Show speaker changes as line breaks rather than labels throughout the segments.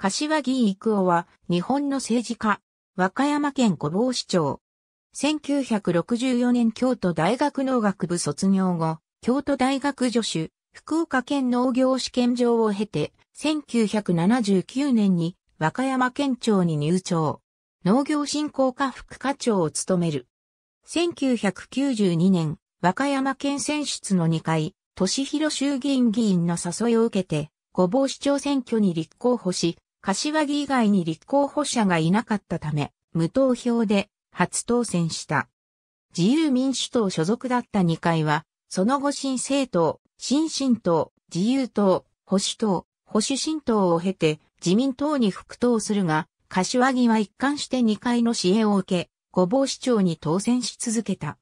柏木郁夫は日本の政治家、和歌山県小坊市長。1964年京都大学農学部卒業後、京都大学助手、福岡県農業試験場を経て、1979年に和歌山県庁に入庁。農業振興課副課長を務める。1992年、和歌山県選出の2回、敏弘衆議院議員の誘いを受けて、御坊市長選挙に立候補し、柏木以外に立候補者がいなかったため、無投票で初当選した。自由民主党所属だった二階は、その後新政党、新進党、自由党、保守党、保守新党を経て自民党に復党するが、柏木は一貫して二階の支援を受け、五房市長に当選し続けた。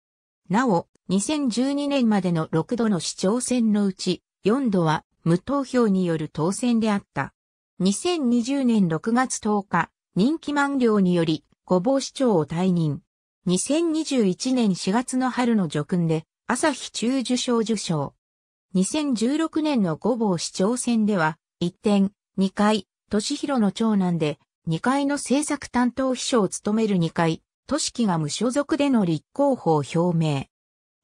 なお、2012年までの6度の市長選のうち、4度は無投票による当選であった。2020年6月10日、人気満了により、ぼう市長を退任。2021年4月の春の叙勲で、朝日中受賞受賞。2016年のぼう市長選では、一点、二階、俊弘の長男で、二階の政策担当秘書を務める二階、俊樹が無所属での立候補を表明。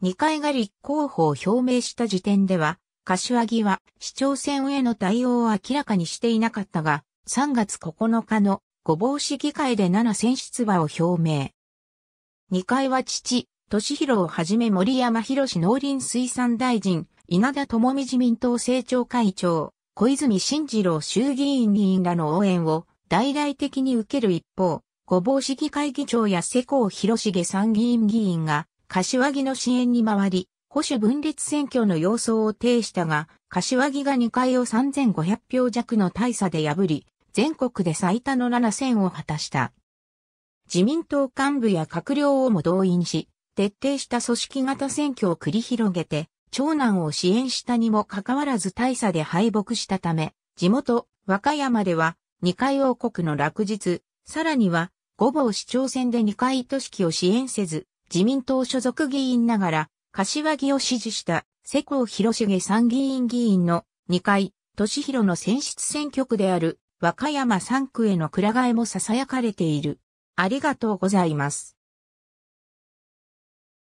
二階が立候補を表明した時点では、柏木は市長選への対応を明らかにしていなかったが、3月9日の御坊市議会で7選出馬を表明。2階は父、敏弘をはじめ森山博農林水産大臣、稲田智美自民党政調会長、小泉進次郎衆議院議員らの応援を大々的に受ける一方、御坊市議会議長や世耕弘茂参議院議員が、柏木の支援に回り、保守分裂選挙の様相を呈したが、柏木が2回を3500票弱の大差で破り、全国で最多の7 0を果たした。自民党幹部や閣僚をも動員し、徹底した組織型選挙を繰り広げて、長男を支援したにもかかわらず大差で敗北したため、地元、和歌山では、二階王国の落日、さらには、五房市長選で二階都市を支援せず、自民党所属議員ながら、柏木を支持した世耕弘成参議院議員の二階俊弘の選出選挙区である和歌山3区への倉替えも囁かれている。ありがとうございます。